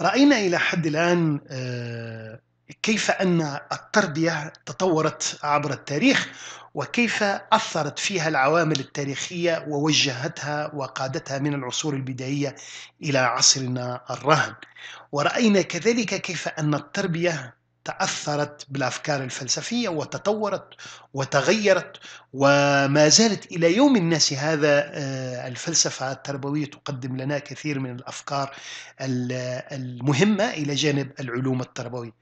راينا الى حد الان آه، كيف ان التربيه تطورت عبر التاريخ وكيف اثرت فيها العوامل التاريخيه ووجهتها وقادتها من العصور البدائيه الى عصرنا الراهن وراينا كذلك كيف ان التربيه تأثرت بالأفكار الفلسفية وتطورت وتغيرت وما زالت إلى يوم الناس هذا آه، الفلسفة التربوية تقدم لنا كثير من الأفكار المهمة إلى جانب العلوم التربوية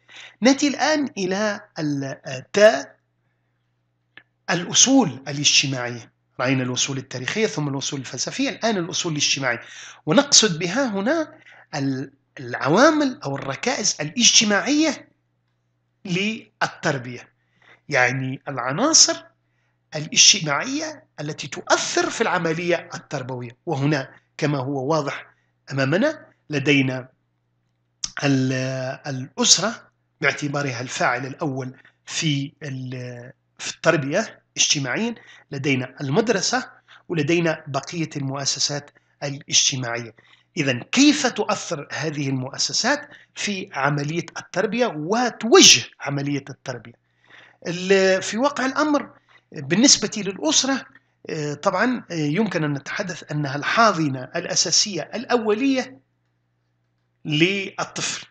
نأتي الآن إلى التاء الأصول الاجتماعية رأينا الأصول التاريخية ثم الأصول الفلسفية الآن الأصول الاجتماعية ونقصد بها هنا العوامل أو الركائز الاجتماعية للتربية يعني العناصر الاجتماعية التي تؤثر في العملية التربوية وهنا كما هو واضح أمامنا لدينا الأسرة باعتبارها الفاعل الأول في في التربية اجتماعيا لدينا المدرسة ولدينا بقية المؤسسات الاجتماعية إذا كيف تؤثر هذه المؤسسات في عملية التربية وتوجه عملية التربية في واقع الأمر بالنسبة للأسرة آه، طبعا آه، يمكن أن نتحدث أنها الحاضنة الأساسية الأولية للطفل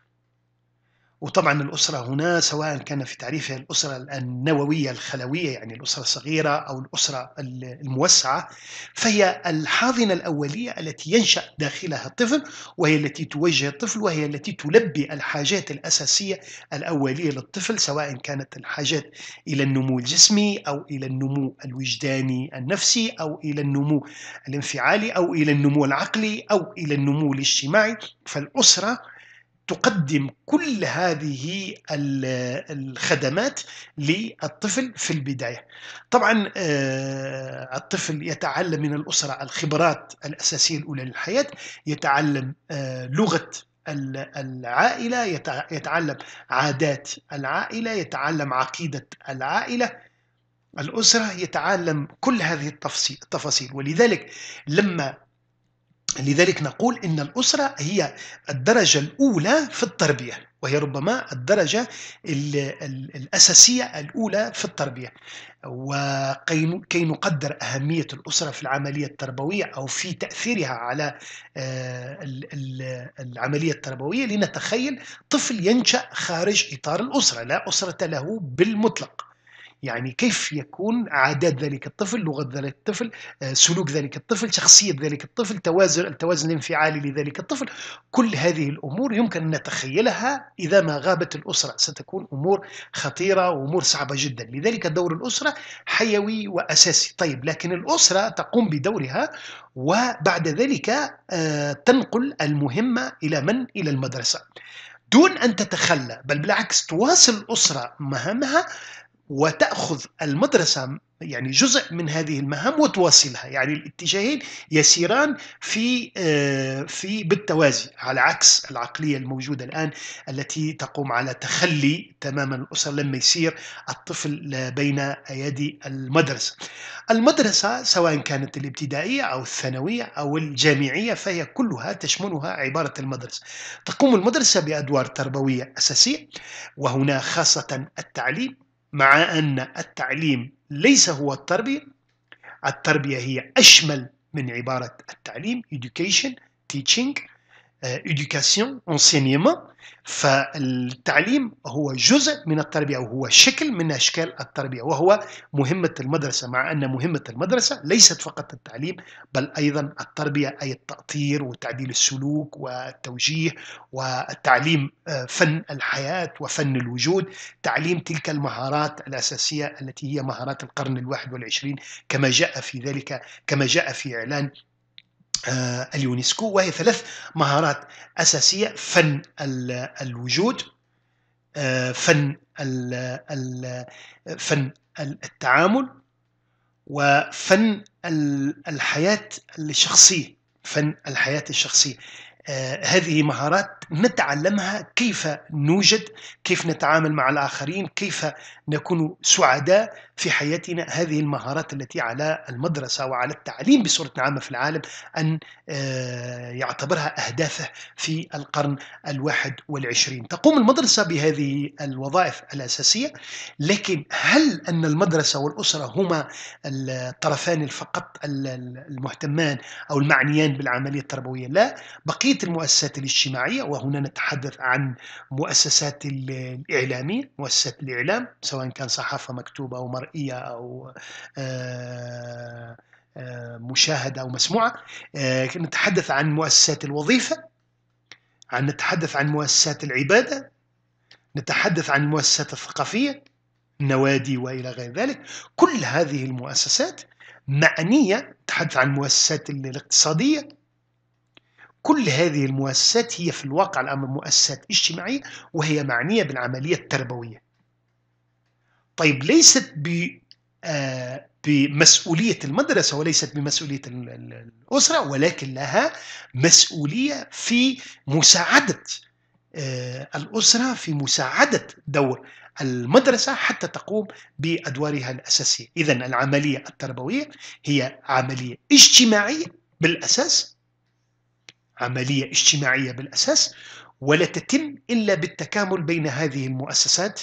وطبعا الأسرة هنا سواء كان في تعريفها الأسرة النووية الخلوية يعني الأسرة الصغيرة أو الأسرة الموسعة فهي الحاضنة الأولية التي ينشأ داخلها الطفل وهي التي توجه الطفل وهي التي تلبي الحاجات الأساسية الأولية للطفل سواء كانت الحاجات إلى النمو الجسمي أو إلى النمو الوجداني النفسي أو إلى النمو الانفعالي أو إلى النمو العقلي أو إلى النمو الاجتماعي فالأسرة تقدم كل هذه الخدمات للطفل في البداية طبعا آه، الطفل يتعلم من الأسرة الخبرات الأساسية الأولى للحياة يتعلم آه، لغة العائلة يتعلم عادات العائلة يتعلم عقيدة العائلة الأسرة يتعلم كل هذه التفاصيل ولذلك لما لذلك نقول إن الأسرة هي الدرجة الأولى في التربية وهي ربما الدرجة الأساسية الأولى في التربية وكي نقدر أهمية الأسرة في العملية التربوية أو في تأثيرها على آه، العملية التربوية لنتخيل طفل ينشأ خارج إطار الأسرة لا أسرة له بالمطلق يعني كيف يكون عادات ذلك الطفل لغة ذلك الطفل آه، سلوك ذلك الطفل شخصية ذلك الطفل توازن التوازن الانفعالي لذلك الطفل كل هذه الأمور يمكن أن نتخيلها إذا ما غابت الأسرة ستكون أمور خطيرة وأمور صعبة جدا لذلك دور الأسرة حيوي وأساسي طيب لكن الأسرة تقوم بدورها وبعد ذلك آه، تنقل المهمة إلى من؟ إلى المدرسة دون أن تتخلى بل بالعكس تواصل الأسرة مهامها وتأخذ المدرسة يعني جزء من هذه المهام وتواصلها يعني الاتجاهين يسيران في آه، في بالتوازي على عكس العقلية الموجودة الآن التي تقوم على تخلي تماما الأسر لما يسير الطفل بين أيدي المدرسة المدرسة سواء كانت الابتدائية أو الثانوية أو الجامعية فهي كلها تشملها عبارة المدرسة تقوم المدرسة بأدوار تربوية أساسية وهنا خاصة التعليم مع أن التعليم ليس هو التربية التربية هي أشمل من عبارة التعليم education teaching education آه، enseignement فالتعليم هو جزء من التربية وهو شكل من أشكال التربية وهو مهمة المدرسة مع أن مهمة المدرسة ليست فقط التعليم بل أيضا التربية أي التأطير وتعديل السلوك والتوجيه والتعليم آه، فن الحياة وفن الوجود تعليم تلك المهارات الأساسية التي هي مهارات القرن الواحد والعشرين كما جاء في ذلك كما جاء في إعلان آه، اليونسكو وهي ثلاث مهارات أساسية فن الوجود آه، فن فن التعامل وفن الحياة الشخصية فن الحياة الشخصية آه، هذه مهارات نتعلمها كيف نوجد كيف نتعامل مع الآخرين كيف نكون سعداء في حياتنا هذه المهارات التي على المدرسة وعلى التعليم بصورة عامة في العالم أن آه، يعتبرها أهدافه في القرن الواحد والعشرين تقوم المدرسة بهذه الوظائف الأساسية لكن هل أن المدرسة والأسرة هما الطرفان فقط المهتمان أو المعنيان بالعملية التربوية لا بقية المؤسسات الاجتماعية وهنا نتحدث عن مؤسسات الإعلامية مؤسسات الإعلام سواء كان صحافة مكتوبة أو مرئيه او آه، آه، مشاهده او مسموعه آه، نتحدث عن مؤسسات الوظيفه عن نتحدث عن مؤسسات العباده نتحدث عن المؤسسات الثقافيه النوادي والى غير ذلك كل هذه المؤسسات معنيه نتحدث عن المؤسسات الاقتصاديه كل هذه المؤسسات هي في الواقع الامر مؤسسات اجتماعيه وهي معنيه بالعمليه التربويه طيب ليست ب آه، بمسؤولية المدرسة وليست بمسؤولية الأسرة ولكن لها مسؤولية في مساعدة آه، الأسرة في مساعدة دور المدرسة حتى تقوم بأدوارها الأساسية إذا العملية التربوية هي عملية اجتماعية بالأساس عملية اجتماعية بالأساس ولا تتم إلا بالتكامل بين هذه المؤسسات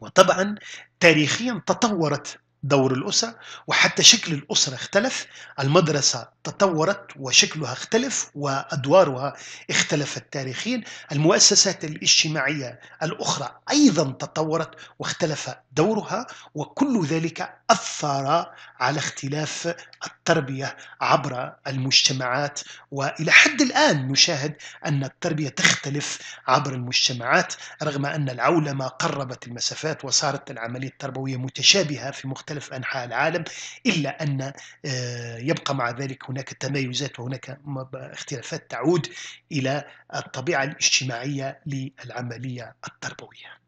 وطبعا تاريخيا تطورت دور الأسرة وحتى شكل الأسرة اختلف المدرسة تطورت وشكلها اختلف وأدوارها اختلفت تاريخيا المؤسسات الاجتماعية الأخرى أيضا تطورت واختلف دورها وكل ذلك أثر على اختلاف التربية عبر المجتمعات وإلى حد الآن نشاهد أن التربية تختلف عبر المجتمعات رغم أن العولمة قربت المسافات وصارت العملية التربوية متشابهة في مختلف مختلف أنحاء العالم إلا أن آه، يبقى مع ذلك هناك تمايزات وهناك اختلافات تعود إلى الطبيعة الاجتماعية للعملية التربوية